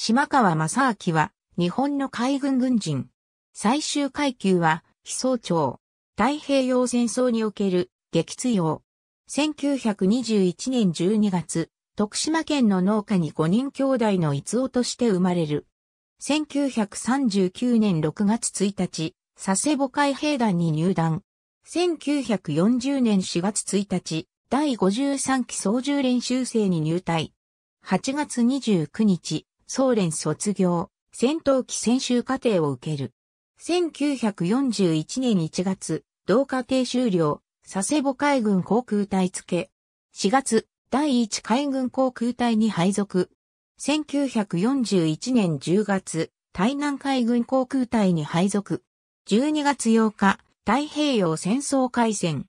島川正明は、日本の海軍軍人。最終階級は、飛総長。太平洋戦争における、撃墜用。1921年12月、徳島県の農家に5人兄弟の逸夫として生まれる。1939年6月1日、佐世保海兵団に入団。1940年4月1日、第53期操縦練習生に入隊。8月29日、総連卒業、戦闘機専修課程を受ける。1941年1月、同課程終了、佐世保海軍航空隊付け。4月、第1海軍航空隊に配属。1941年10月、台南海軍航空隊に配属。12月8日、太平洋戦争開戦。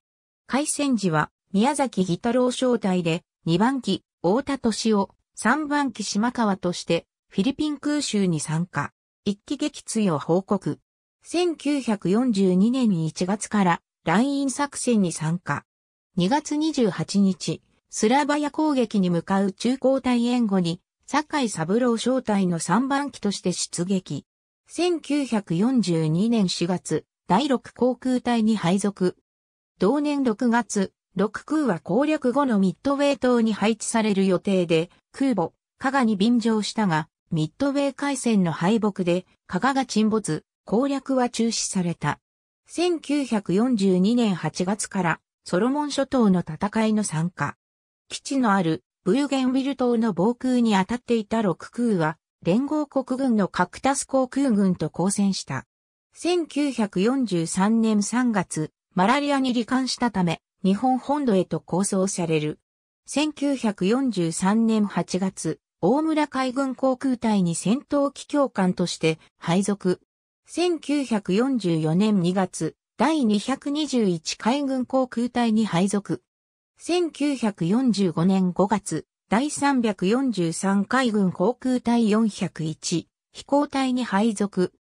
開戦時は、宮崎義太郎小隊で、2番機、大田敏夫、3番機島川として、フィリピン空襲に参加、一気撃墜を報告。1942年1月からライン作戦に参加。2月28日、スラバヤ攻撃に向かう中高隊援護に、坂井三郎小隊の3番機として出撃。1942年4月、第6航空隊に配属。同年6月、6空は攻略後のミッドウェイ島に配置される予定で、空母、加賀に便乗したが、ミッドウェー海戦の敗北で、加賀が沈没、攻略は中止された。1942年8月から、ソロモン諸島の戦いの参加。基地のある、ブーゲンウィル島の防空に当たっていた6空は、連合国軍のカクタス航空軍と交戦した。1943年3月、マラリアに罹患したため、日本本土へと構想される。1943年8月、大村海軍航空隊に戦闘機教官として配属。1944年2月、第221海軍航空隊に配属。1945年5月、第343海軍航空隊401飛行隊に配属。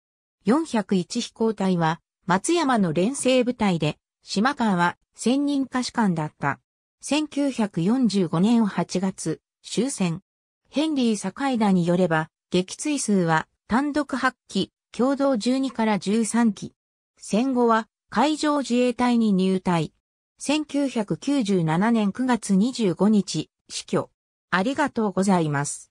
401飛行隊は松山の連成部隊で、島川は専任下士官だった。1945年8月、終戦。ヘンリー境田によれば、撃墜数は単独8機、共同12から13機。戦後は海上自衛隊に入隊。1997年9月25日、死去。ありがとうございます。